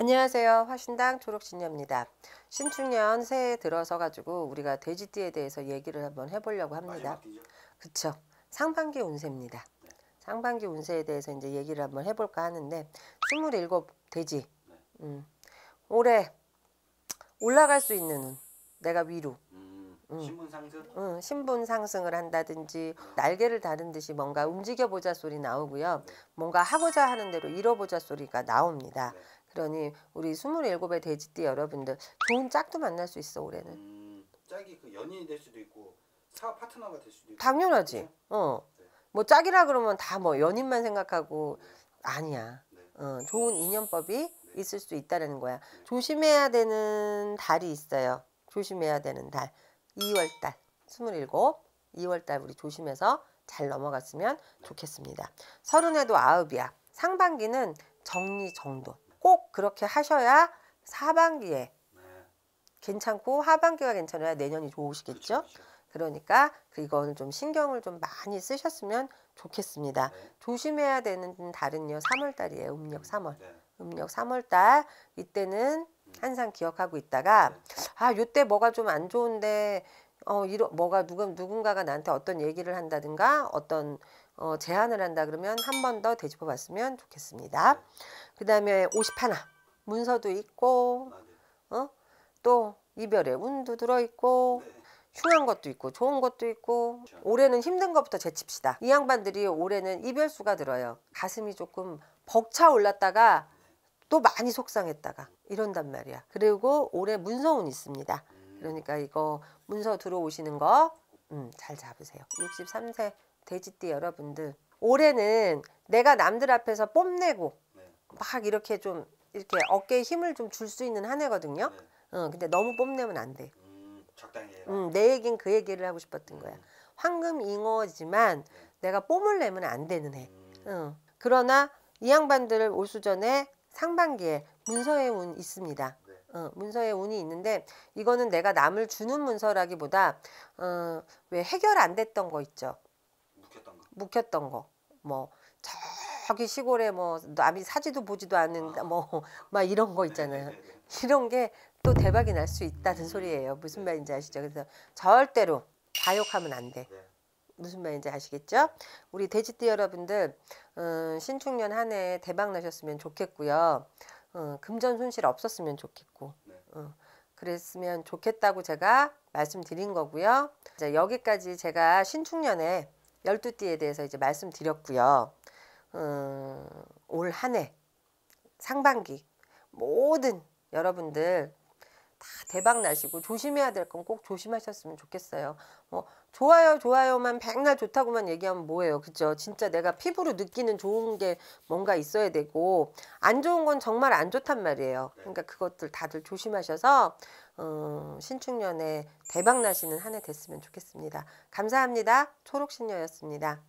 안녕하세요. 화신당 초록신녀입니다. 신축년 새해 들어서 가지고 우리가 돼지띠에 대해서 얘기를 한번 해보려고 합니다. 그쵸. 상반기 운세입니다. 네. 상반기 운세에 대해서 이제 얘기를 한번 해볼까 하는데 스물 돼지. 네. 음. 올해 올라갈 수 있는 운. 내가 위로. 음. 음, 신분 상승? 응, 신분 상승을 한다든지 날개를 다른 듯이 뭔가 움직여보자 소리 나오고요. 네. 뭔가 하고자 하는 대로 이뤄보자 소리가 나옵니다. 그러니 우리 27의 돼지띠 여러분들 좋은 짝도 만날 수 있어 올해는. 음, 짝이 그 연인이 될 수도 있고 사업 파트너가 될 수도 있고. 당연하지. 어. 네. 뭐 짝이라 그러면 다 뭐 연인만 생각하고 네. 아니야. 네. 어, 좋은 인연법이 네. 있을 수 있다는 거야. 네. 조심해야 되는 달이 있어요. 조심해야 되는 달. 2월 달. 27. 2월 달 우리 조심해서 잘 넘어갔으면 네. 좋겠습니다. 서른에도 아홉이야. 상반기는 정리 정돈. 꼭 그렇게 하셔야 하반기에 네. 괜찮고 하반기가 괜찮아야 내년이 좋으시겠죠. 그렇죠, 그렇죠. 그러니까 이거는 좀 신경을 좀 많이 쓰셨으면 좋겠습니다. 네. 조심해야 되는 달은요. 3월 달이에요. 음력 3월. 음, 네. 음력 3월 달 이때는 음. 항상 기억하고 있다가 네. 아, 요때 뭐가 좀 안 좋은데 어 이러 뭐가 누가 누군가가 나한테 어떤 얘기를 한다든가 어떤 어 제안을 한다 그러면 한 번 더 되짚어 봤으면 좋겠습니다. 네. 그 다음에 5 1하 문서도 있고 아, 네. 어? 또 이별의 운도 들어있고 네. 흉한 것도 있고 좋은 것도 있고 올해는 힘든 것부터 제칩시다 이 양반들이 올해는 이별수가 들어요 가슴이 조금 벅차 올랐다가 또 많이 속상했다가 이런단 말이야 그리고 올해 문서운 있습니다 그러니까 이거 문서 들어오시는 거잘 음, 잡으세요 63세 돼지띠 여러분들 올해는 내가 남들 앞에서 뽐내고 막 이렇게 좀 이렇게 어깨에 힘을 좀 줄 수 있는 한 해거든요. 네. 어, 근데 너무 뽐내면 안 돼. 음, 적당히 해라. 음, 내 얘긴 그 얘기를 하고 싶었던 거야. 음. 황금 잉어지만 네. 내가 뽐을 내면 안 되는 해. 음. 어. 그러나 이 양반들을 수 전에 상반기에 문서의 운 있습니다. 네. 어, 문서의 운이 있는데 이거는 내가 남을 주는 문서라기보다 어, 왜 해결 안 됐던 거 있죠. 묵혔던 거. 묵혔던 거. 뭐 저기 시골에 뭐 남이 사지도 보지도 않은 아. 뭐막 이런 거 있잖아요. 네, 네, 네, 이런 게 또 대박이 날 수 있다는 음. 소리예요. 무슨 말인지 아시죠? 그래서 절대로 과욕하면 안 돼. 무슨 말인지 아시겠죠? 우리 돼지띠 여러분들 음, 신축년 한 해 대박 나셨으면 좋겠고요. 음, 금전 손실 없었으면 좋겠고 음, 그랬으면 좋겠다고 제가 말씀드린 거고요. 자, 여기까지 제가 신축년에 열두 띠에 대해서 이제 말씀드렸고요. 음, 어, 올한해 상반기 모든 여러분들 다 대박 나시고 조심해야 될 건 꼭 조심하셨으면 좋겠어요. 뭐 좋아요 좋아요만 백날 좋다고만 얘기하면 뭐예요. 그죠? 진짜 내가 피부로 느끼는 좋은 게 뭔가 있어야 되고 안 좋은 건 정말 안 좋단 말이에요. 네. 그러니까 그것들 다들 조심하셔서 음, 신축년에 대박 나시는 한 해 됐으면 좋겠습니다. 감사합니다. 초록신녀였습니다.